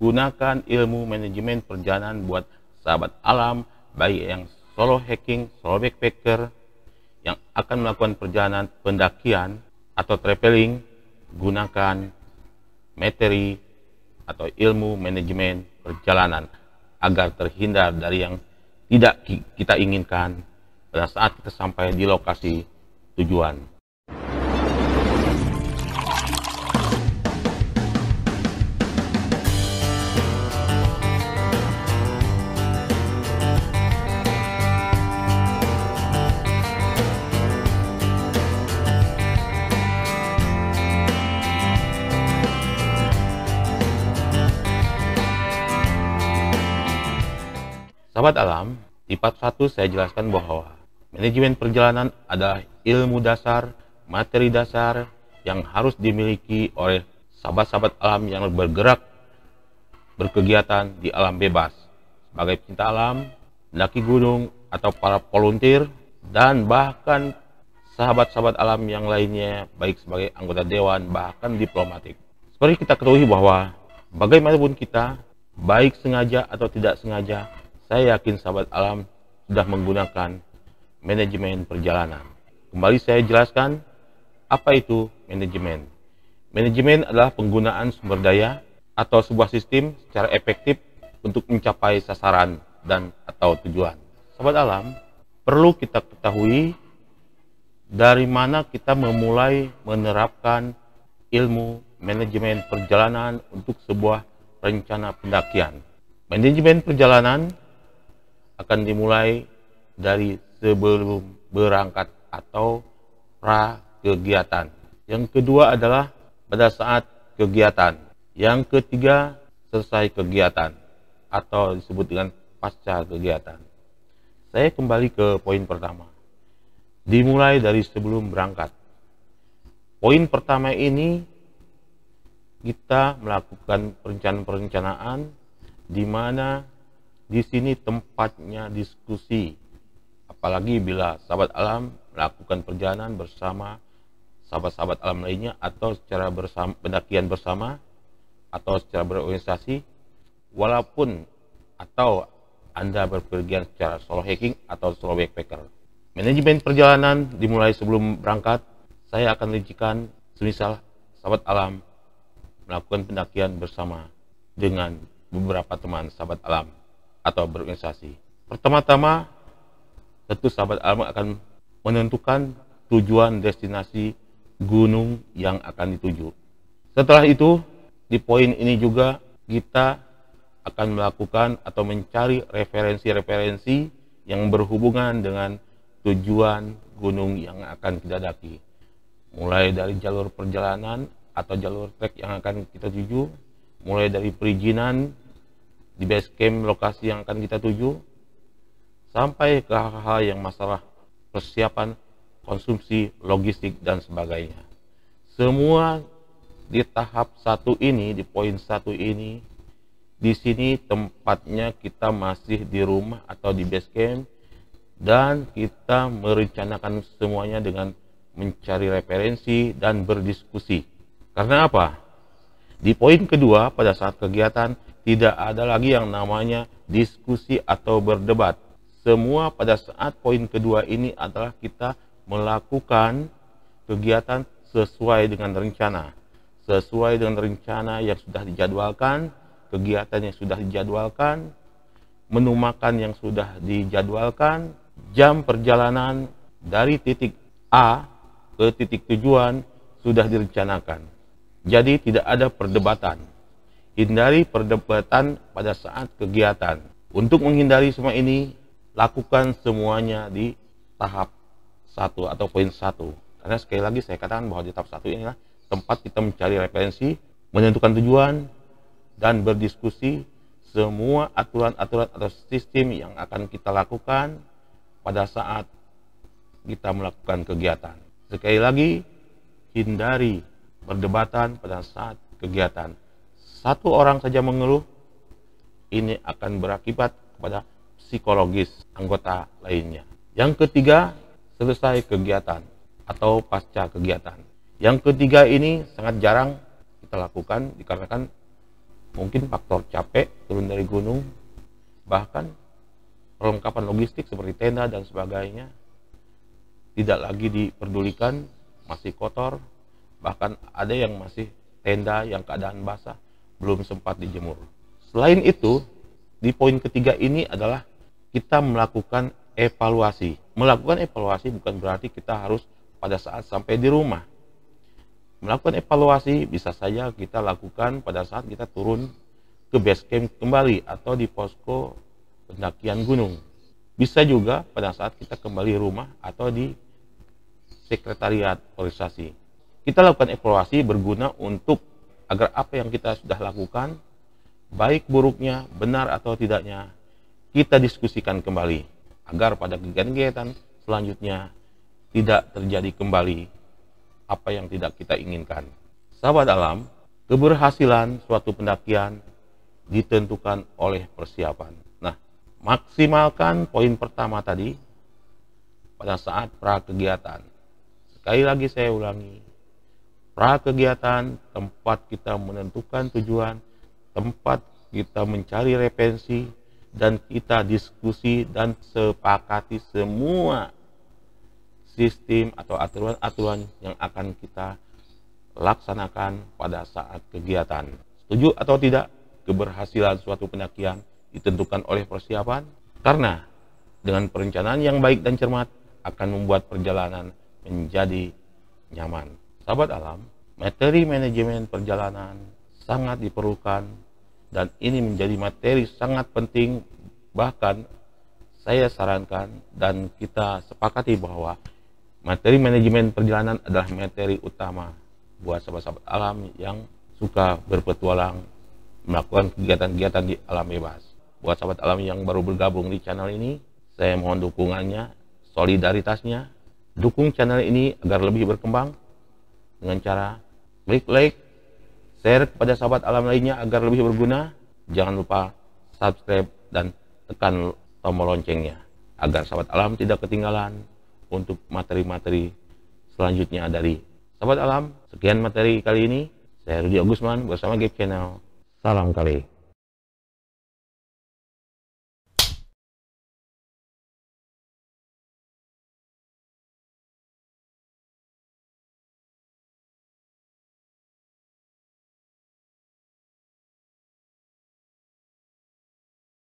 Gunakan ilmu manajemen perjalanan buat sahabat alam, baik yang solo hiking, solo backpacker, yang akan melakukan perjalanan pendakian atau traveling, gunakan materi atau ilmu manajemen perjalanan agar terhindar dari yang tidak kita inginkan pada saat kita sampai di lokasi tujuan. Sahabat alam, di part 1 saya jelaskan bahwa manajemen perjalanan adalah ilmu dasar, materi dasar yang harus dimiliki oleh sahabat-sahabat alam yang bergerak berkegiatan di alam bebas sebagai pecinta alam, mendaki gunung, atau para volunteer, dan bahkan sahabat-sahabat alam yang lainnya, baik sebagai anggota dewan, bahkan diplomatik. Seperti kita ketahui bahwa bagaimanapun kita, baik sengaja atau tidak sengaja, saya yakin sahabat alam sudah menggunakan manajemen perjalanan. Kembali saya jelaskan apa itu manajemen. Manajemen adalah penggunaan sumber daya atau sebuah sistem secara efektif untuk mencapai sasaran dan atau tujuan. Sahabat alam, perlu kita ketahui dari mana kita memulai menerapkan ilmu manajemen perjalanan untuk sebuah rencana pendakian. Manajemen perjalanan akan dimulai dari sebelum berangkat atau pra kegiatan. Yang kedua adalah pada saat kegiatan. Yang ketiga selesai kegiatan atau disebut dengan pasca kegiatan. Saya kembali ke poin pertama. Dimulai dari sebelum berangkat. Poin pertama ini kita melakukan perencanaan-perencanaan di mana di sini tempatnya diskusi, apalagi bila sahabat alam melakukan perjalanan bersama sahabat-sahabat alam lainnya atau secara bersama, pendakian bersama atau secara berorganisasi walaupun atau Anda berpergian secara solo hiking atau solo backpacker. Manajemen perjalanan dimulai sebelum berangkat, saya akan rincikan semisal sahabat alam melakukan pendakian bersama dengan beberapa teman sahabat alam atau berorganisasi. Pertama-tama, tentu sahabat Alma akan menentukan tujuan destinasi gunung yang akan dituju. Setelah itu, di poin ini juga kita akan melakukan atau mencari referensi-referensi yang berhubungan dengan tujuan gunung yang akan kita daki. Mulai dari jalur perjalanan atau jalur trek yang akan kita tuju, mulai dari perizinan di base camp lokasi yang akan kita tuju, sampai ke hal-hal yang masalah persiapan, konsumsi, logistik, dan sebagainya. Semua di tahap satu ini, di poin satu ini, di sini tempatnya kita masih di rumah atau di base camp dan kita merencanakan semuanya dengan mencari referensi dan berdiskusi. Karena apa? Di poin kedua pada saat kegiatan tidak ada lagi yang namanya diskusi atau berdebat. Semua pada saat poin kedua ini adalah kita melakukan kegiatan sesuai dengan rencana. Sesuai dengan rencana yang sudah dijadwalkan, kegiatan yang sudah dijadwalkan, menu makan yang sudah dijadwalkan, jam perjalanan dari titik A ke titik tujuan sudah direncanakan. Jadi tidak ada perdebatan. Hindari perdebatan pada saat kegiatan. Untuk menghindari semua ini, lakukan semuanya di tahap satu atau poin satu. Karena sekali lagi saya katakan bahwa di tahap satu inilah tempat kita mencari referensi, menentukan tujuan, dan berdiskusi semua aturan-aturan atau sistem yang akan kita lakukan pada saat kita melakukan kegiatan. Sekali lagi, hindari perdebatan pada saat kegiatan satu orang saja mengeluh, ini akan berakibat kepada psikologis anggota lainnya. Yang ketiga, selesai kegiatan atau pasca kegiatan. Yang ketiga ini sangat jarang kita lakukan dikarenakan mungkin faktor capek turun dari gunung, bahkan perlengkapan logistik seperti tenda dan sebagainya tidak lagi diperdulikan, masih kotor, bahkan ada yang masih tenda yang keadaan basah belum sempat dijemur. Selain itu, di poin ketiga ini adalah kita melakukan evaluasi. Melakukan evaluasi bukan berarti kita harus pada saat sampai di rumah. Melakukan evaluasi bisa saja kita lakukan pada saat kita turun ke base camp kembali atau di posko pendakian gunung. Bisa juga pada saat kita kembali rumah atau di sekretariat organisasi. Kita lakukan evaluasi berguna untuk agar apa yang kita sudah lakukan, baik buruknya, benar atau tidaknya, kita diskusikan kembali agar pada kegiatan-kegiatan selanjutnya tidak terjadi kembali apa yang tidak kita inginkan. Sahabat alam, keberhasilan suatu pendakian ditentukan oleh persiapan. Nah, maksimalkan poin pertama tadi pada saat prakegiatan. Sekali lagi saya ulangi, pra kegiatan, tempat kita menentukan tujuan, tempat kita mencari referensi, dan kita diskusi dan sepakati semua sistem atau aturan-aturan yang akan kita laksanakan pada saat kegiatan. Setuju atau tidak? Keberhasilan suatu pendakian ditentukan oleh persiapan karena dengan perencanaan yang baik dan cermat akan membuat perjalanan menjadi nyaman. Sahabat alam, materi manajemen perjalanan sangat diperlukan dan ini menjadi materi sangat penting bahkan saya sarankan dan kita sepakati bahwa materi manajemen perjalanan adalah materi utama buat sahabat-sahabat alam yang suka berpetualang melakukan kegiatan-kegiatan di alam bebas. Buat sahabat alam yang baru bergabung di channel ini, saya mohon dukungannya, solidaritasnya, dukung channel ini agar lebih berkembang dengan cara klik like, share kepada sahabat alam lainnya agar lebih berguna. Jangan lupa subscribe dan tekan tombol loncengnya agar sahabat alam tidak ketinggalan untuk materi-materi selanjutnya dari sahabat alam. Sekian materi kali ini. Saya Rudi Agusman bersama Gap Channel. Salam kali.